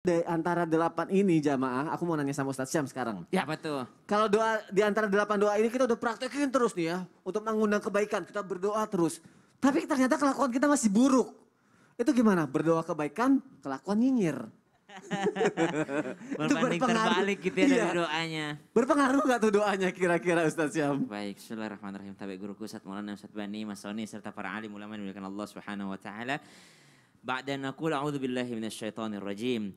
Di antara delapan ini jamaah, aku mau nanya sama Ustadz Syam sekarang. Ya betul. Kalau doa di antara delapan doa ini kita udah praktekin terus nih ya. Untuk mengundang kebaikan, kita berdoa terus. Tapi ternyata kelakuan kita masih buruk. Itu gimana? Berdoa kebaikan, kelakuan nyinyir. Berbanding terbalik gitu ya iya. dari doanya. Berpengaruh gak tuh doanya kira-kira Ustaz Syam? Baik, Bismillahirrahmanirrahim. Tabi guruku Ustaz Maulana Ustaz Bani, Mas Soni, serta para alim ulama yang Allah Subhanahu wa taala. Ba'dan aku la'udhu billahi minasyaitonir rajim.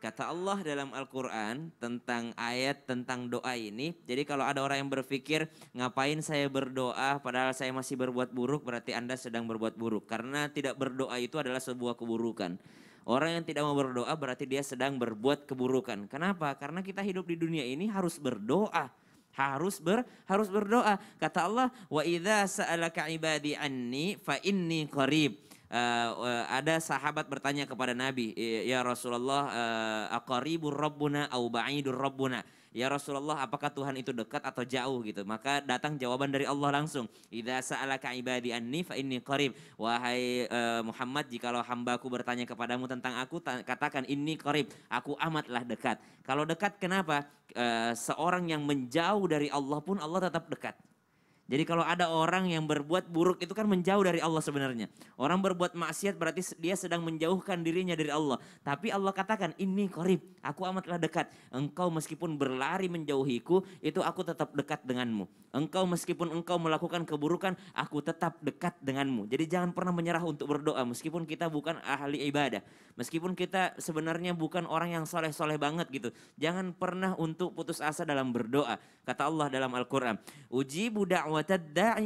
Kata Allah dalam Al-Quran tentang ayat tentang doa ini. Jadi kalau ada orang yang berpikir ngapain saya berdoa padahal saya masih berbuat buruk berarti Anda sedang berbuat buruk. Karena tidak berdoa itu adalah sebuah keburukan. Orang yang tidak mau berdoa berarti dia sedang berbuat keburukan. Kenapa? Karena kita hidup di dunia ini harus berdoa harus ber harus berdoa kata Allah wa idza sa'alaka ibadi anni fa inni qarib uh, uh, ada sahabat bertanya kepada Nabi, ya, ya Rasulullah, uh, eh, aqaribur rabbuna au ba'idur rabbuna? Ya Rasulullah, apakah Tuhan itu dekat atau jauh gitu? Maka datang jawaban dari Allah langsung. Idza sa'alaka ibadi anni fa inni qarib. Wahai uh, Muhammad, jikalau hambaku bertanya kepadamu tentang aku, katakan inni qarib. Aku amatlah dekat. Kalau dekat kenapa? Uh, seorang yang menjauh dari Allah pun Allah tetap dekat. Jadi kalau ada orang yang berbuat buruk itu kan menjauh dari Allah sebenarnya. Orang berbuat maksiat berarti dia sedang menjauhkan dirinya dari Allah. Tapi Allah katakan, ini korib, aku amatlah dekat. Engkau meskipun berlari menjauhiku, itu aku tetap dekat denganmu. Engkau meskipun engkau melakukan keburukan, aku tetap dekat denganmu. Jadi jangan pernah menyerah untuk berdoa meskipun kita bukan ahli ibadah. Meskipun kita sebenarnya bukan orang yang soleh-soleh banget gitu. Jangan pernah untuk putus asa dalam berdoa. Kata Allah dalam Al-Quran. Uji budak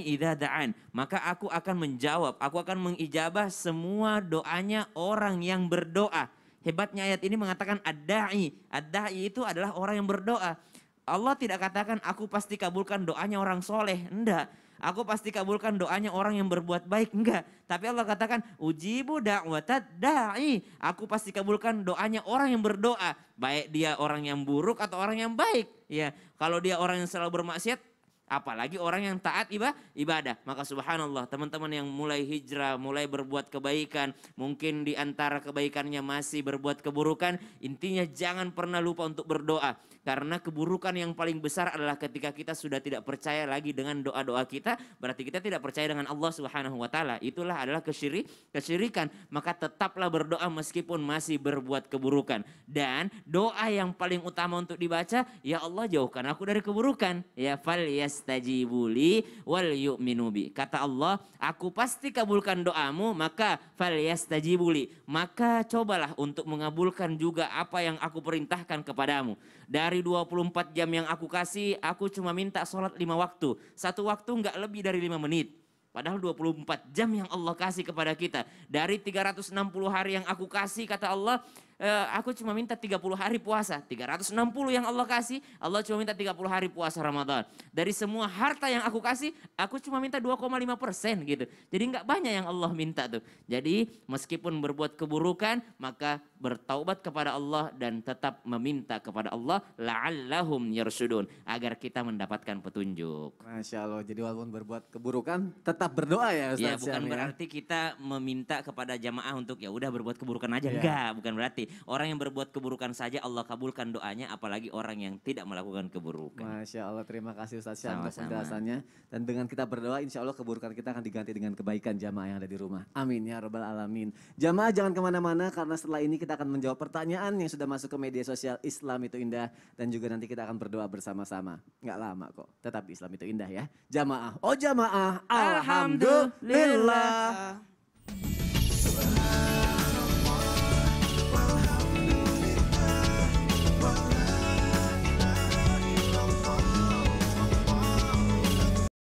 idha da'an. Maka aku akan menjawab, aku akan mengijabah semua doanya orang yang berdoa. Hebatnya ayat ini mengatakan ad-da'i. ad itu adalah orang yang berdoa. Allah tidak katakan aku pasti kabulkan doanya orang soleh. Enggak. Aku pasti kabulkan doanya orang yang berbuat baik. Enggak. Tapi Allah katakan ujibu da'watad da'i. Aku pasti kabulkan doanya orang yang berdoa. Baik dia orang yang buruk atau orang yang baik. Ya, Kalau dia orang yang selalu bermaksiat Apalagi orang yang taat ibadah. Maka subhanallah teman-teman yang mulai hijrah, mulai berbuat kebaikan. Mungkin di antara kebaikannya masih berbuat keburukan. Intinya jangan pernah lupa untuk berdoa. Karena keburukan yang paling besar adalah ketika kita sudah tidak percaya lagi dengan doa-doa kita. Berarti kita tidak percaya dengan Allah subhanahu wa ta'ala. Itulah adalah kesyiri, kesyirikan. Maka tetaplah berdoa meskipun masih berbuat keburukan. Dan doa yang paling utama untuk dibaca. Ya Allah jauhkan aku dari keburukan. Ya fal ya yastajibuli wal yu'minu bi. Kata Allah, aku pasti kabulkan doamu, maka fal yastajibuli. Maka cobalah untuk mengabulkan juga apa yang aku perintahkan kepadamu. Dari 24 jam yang aku kasih, aku cuma minta sholat lima waktu. Satu waktu nggak lebih dari lima menit. Padahal 24 jam yang Allah kasih kepada kita. Dari 360 hari yang aku kasih, kata Allah, Eh, aku cuma minta 30 hari puasa. 360 yang Allah kasih, Allah cuma minta 30 hari puasa Ramadan. Dari semua harta yang aku kasih, aku cuma minta 2,5 persen gitu. Jadi nggak banyak yang Allah minta tuh. Jadi meskipun berbuat keburukan, maka bertaubat kepada Allah dan tetap meminta kepada Allah. La'allahum yarsudun. Agar kita mendapatkan petunjuk. Masya Allah, jadi walaupun berbuat keburukan, tetap berdoa ya Ustaz Ya bukan ya? berarti kita meminta kepada jamaah untuk ya udah berbuat keburukan aja. Ya. Enggak, bukan berarti hati. Orang yang berbuat keburukan saja Allah kabulkan doanya, apalagi orang yang tidak melakukan keburukan. Masya Allah, terima kasih Ustaz Syah untuk penjelasannya. Dan dengan kita berdoa, insya Allah keburukan kita akan diganti dengan kebaikan jamaah yang ada di rumah. Amin ya robbal alamin. Jamaah jangan kemana-mana karena setelah ini kita akan menjawab pertanyaan yang sudah masuk ke media sosial Islam itu indah. Dan juga nanti kita akan berdoa bersama-sama. Nggak lama kok, tetap Islam itu indah ya. Jamaah, oh jamaah, Alhamdulillah. Alhamdulillah.